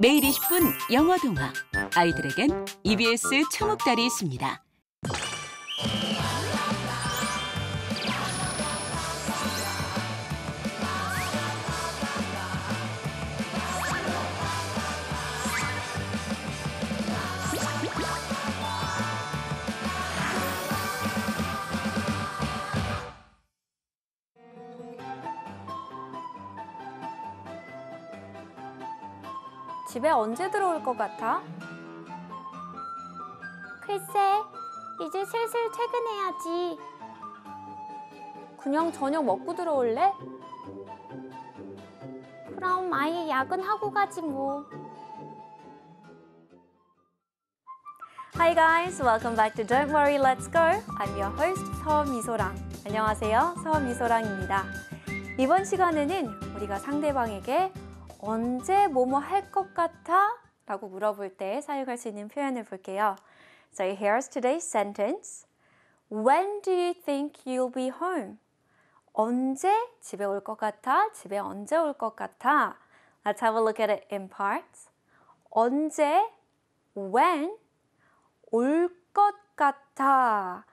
매일 20분 영어 동화. 아이들에겐 EBS 초옥달이 있습니다. 집에 언제 들어올 것 같아? 글쎄, 이제 슬슬 퇴근해야지. 그냥 저녁 먹고 들어올래? 그럼 아예 야근하고 가지 뭐. Hi guys, welcome back to Don't Worry, Let's Go. I'm your host 서미소랑. 안녕하세요, 서미소랑입니다. 이번 시간에는 우리가 상대방에게 언제 뭐뭐 할 것 같아? 라고 물어볼 때 사용할 수 있는 표현을 볼게요. So here's today's sentence. When do you think you'll be home? 언제 집에 올 것 같아? 집에 언제 올 것 같아? Let's have a look at it in parts. 언제, when, 올 것 같아.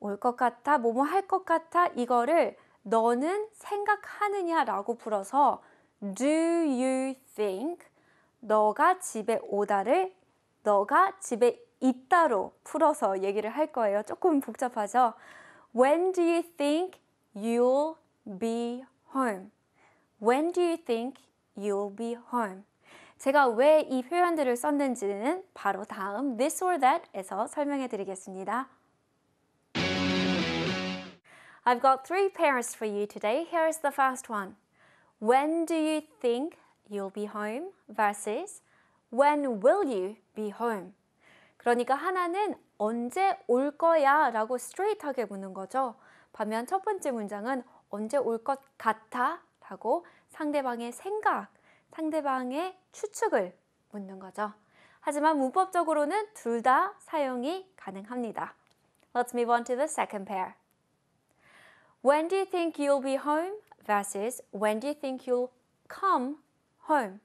올 것 같아, 뭐뭐 할 것 같아. 이거를 너는 생각하느냐 라고 풀어서 Do you think 너가 집에 오다를 너가 집에 있다로 풀어서 얘기를 할 거예요. 조금 복잡하죠? When do you think you'll be home? When do you think you'll be home? 제가 왜 이 표현들을 썼는지는 바로 다음 this or that에서 설명해 드리겠습니다. I've got three pairs for you today. Here's i the first one. When do you think you'll be home? versus When will you be home? 그러니까 하나는 언제 올 거야? 라고 스트레이트하게 묻는 거죠. 반면 첫 번째 문장은 언제 올 것 같아? 라고 상대방의 생각, 상대방의 추측을 묻는 거죠. 하지만 문법적으로는 둘 다 사용이 가능합니다. Let's move on to the second pair. When do you think you'll be home? versus when do you think you'll come home?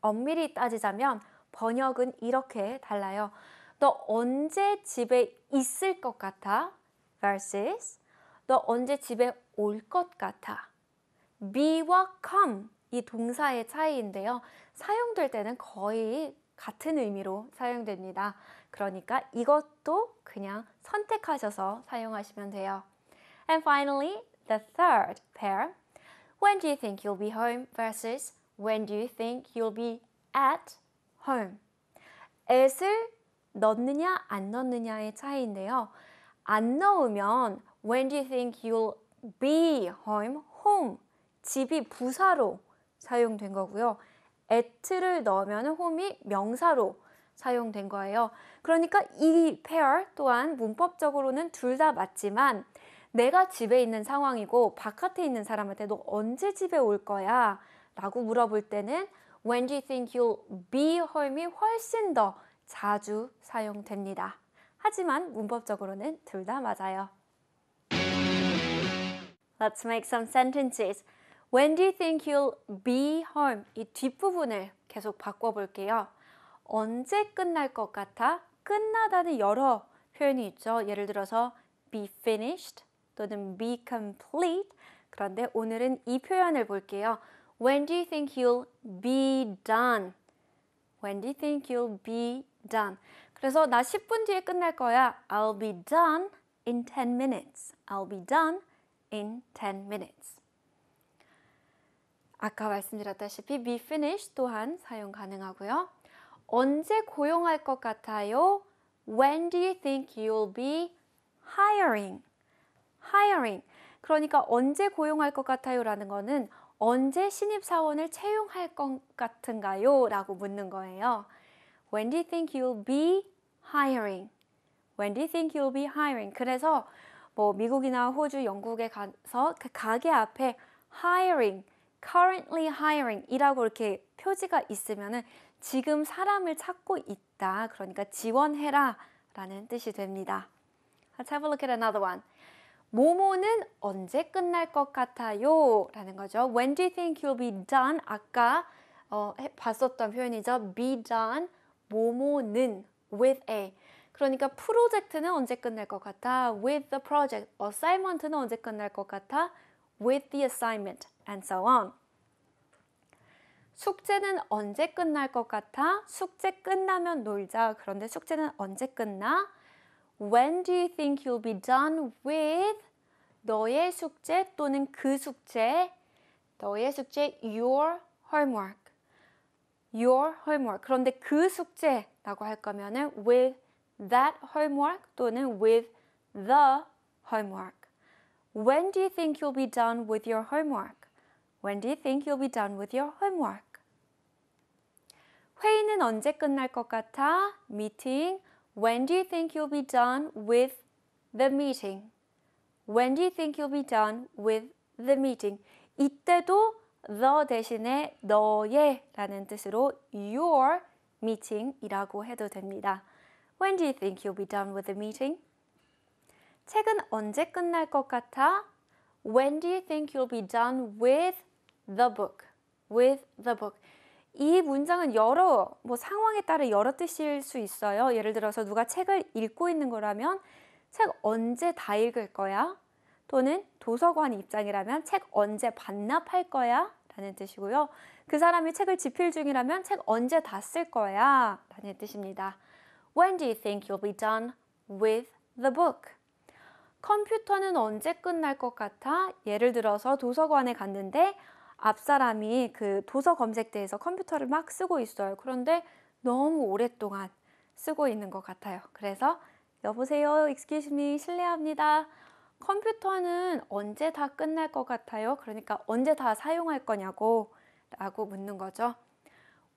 엄밀히 따지자면 번역은 이렇게 달라요. 너 언제 집에 있을 것 같아? versus 너 언제 집에 올 것 같아? be와 come 이 동사의 차이인데요. 사용될 때는 거의 같은 의미로 사용됩니다. 그러니까 이것도 그냥 선택하셔서 사용하시면 돼요. And finally, the third pair, when do you think you'll be home versus when do you think you'll be at home. at을 넣느냐 안 넣느냐의 차이인데요. 안 넣으면 when do you think you'll be home, home, 집이 부사로 사용된 거고요. at를 넣으면 home이 명사로 사용된 거예요. 그러니까 이 pair 또한 문법적으로는 둘 다 맞지만 내가 집에 있는 상황이고 바깥에 있는 사람한테 너 언제 집에 올 거야? 라고 물어볼 때는 When do you think you'll be home이 훨씬 더 자주 사용됩니다. 하지만 문법적으로는 둘 다 맞아요. Let's make some sentences. When do you think you'll be home? 이 뒷부분을 계속 바꿔볼게요. 언제 끝날 것 같아? 끝나다는 여러 표현이 있죠. 예를 들어서 be finished, 또는 be complete. 그런데 오늘은 이 표현을 볼게요. When do you think you'll be done? When do you think you'll be done? 그래서 나 10분 뒤에 끝날 거야. I'll be done in 10 minutes. I'll be done in 10 minutes. 아까 말씀드렸다시피 be finished 또한 사용 가능하고요. 언제 고용할 것 같아요? When do you think you'll be hiring? hiring. 그러니까 언제 고용할 것 같아요? 라는 거는 언제 신입사원을 채용할 것 같은가요? 라고 묻는 거예요. When do you think you'll be hiring? When do you think you'll be hiring? 그래서 뭐 미국이나 호주, 영국에 가서 그 가게 앞에 hiring, currently hiring 이라고 이렇게 표지가 있으면은 지금 사람을 찾고 있다. 그러니까 지원해라 라는 뜻이 됩니다. Let's have a look at another one. 모모는 언제 끝날 것 같아요? 라는 거죠. When do you think you'll be done? 아까 어, 봤었던 표현이죠. be done, 모모는 with a. 그러니까 프로젝트는 언제 끝날 것 같아? with the project. assignment는 언제 끝날 것 같아? with the assignment. and so on. 숙제는 언제 끝날 것 같아? 숙제 끝나면 놀자. 그런데 숙제는 언제 끝나? When do you think you'll be done with 너의 숙제 또는 그 숙제 너의 숙제 your homework your homework 그런데 그 숙제라고 할 거면은 with that homework 또는 with the homework When do you think you'll be done with your homework? When do you think you'll be done with your homework? 회의는 언제 끝날 것 같아? Meeting When do you think you'll be done with the meeting? When do you think you'll be done with the meeting? 이때도 the 대신에 너의 라는 뜻으로 your meeting이라고 해도 됩니다. When do you think you'll be done with the meeting? 책은 언제 끝날 것 같아? When do you think you'll be done with the book? With the book. 이 문장은 여러 뭐 상황에 따라 여러 뜻일 수 있어요. 예를 들어서 누가 책을 읽고 있는 거라면 책 언제 다 읽을 거야? 또는 도서관 입장이라면 책 언제 반납할 거야? 라는 뜻이고요. 그 사람이 책을 집필 중이라면 책 언제 다 쓸 거야? 라는 뜻입니다. When do you think you'll be done with the book? 컴퓨터는 언제 끝날 것 같아? 예를 들어서 도서관에 갔는데 앞사람이 그 도서 검색대에서 컴퓨터를 막 쓰고 있어요. 그런데 너무 오랫동안 쓰고 있는 것 같아요. 그래서 여보세요, excuse me, 실례합니다. 컴퓨터는 언제 다 끝날 것 같아요? 그러니까 언제 다 사용할 거냐고 라고 묻는 거죠.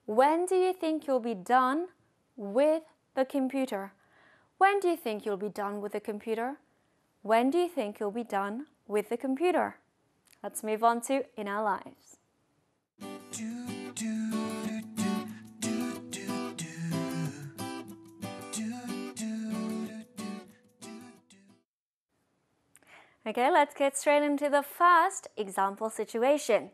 When do you think you'll be done with the computer? When do you think you'll be done with the computer? When do you think you'll be done with the computer? let's move on to In Our Lives. Okay, let's get straight into the first example situation.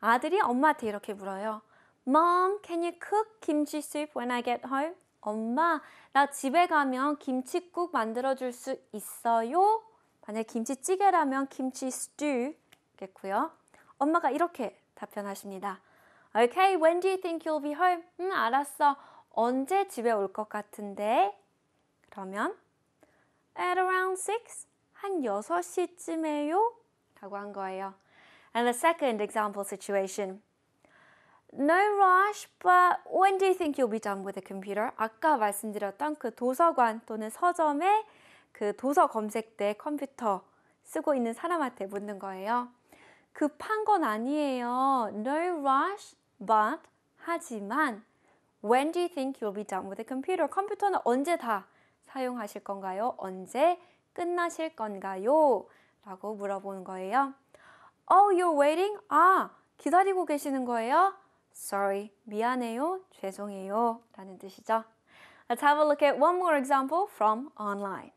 아들이 엄마한테 이렇게 물어요. Mom, can you cook kimchi soup when I get home? 엄마, 나 집에 가면 김치국 만들어 줄 수 있어요? 만약 김치찌개라면 김치 stew, 겠고요. 엄마가 이렇게 답변하십니다. Okay, when do you think you'll be home? 음, 알았어. 언제 집에 올 것 같은데? 그러면 at around 6? 한 6시쯤에요? 라고 한 거예요. And the second example situation. No rush, but when do you think you'll be done with the computer? 아까 말씀드렸던 그 도서관 또는 서점의 그 도서 검색대 컴퓨터 쓰고 있는 사람한테 묻는 거예요. 급한 건 아니에요. No rush, but 하지만 When do you think you'll be done with the computer? 컴퓨터는 언제 다 사용하실 건가요? 언제 끝나실 건가요? 라고 물어보는 거예요. Oh, you're waiting? 아, 기다리고 계시는 거예요? Sorry, 미안해요, 죄송해요 라는 뜻이죠. Let's have a look at one more example from online.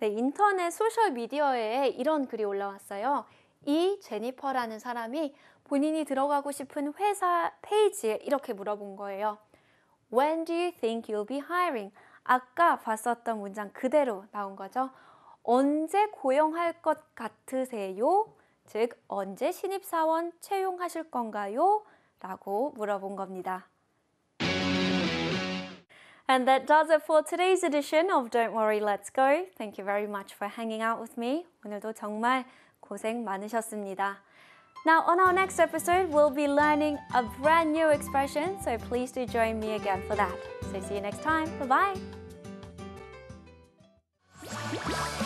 네, 인터넷 소셜 미디어에 이런 글이 올라왔어요. 이 제니퍼라는 사람이 본인이 들어가고 싶은 회사 페이지에 이렇게 물어본 거예요. When do you think you'll be hiring? 아까 봤었던 문장 그대로 나온 거죠. 언제 고용할 것 같으세요? 즉, 언제 신입사원 채용하실 건가요? 라고 물어본 겁니다. And that does it for today's edition of Don't Worry, Let's Go. Thank you very much for hanging out with me. 오늘도 정말 고생 많으셨습니다. Now, on our next episode, we'll be learning a brand new expression, so please do join me again for that. So, see you next time. Bye bye.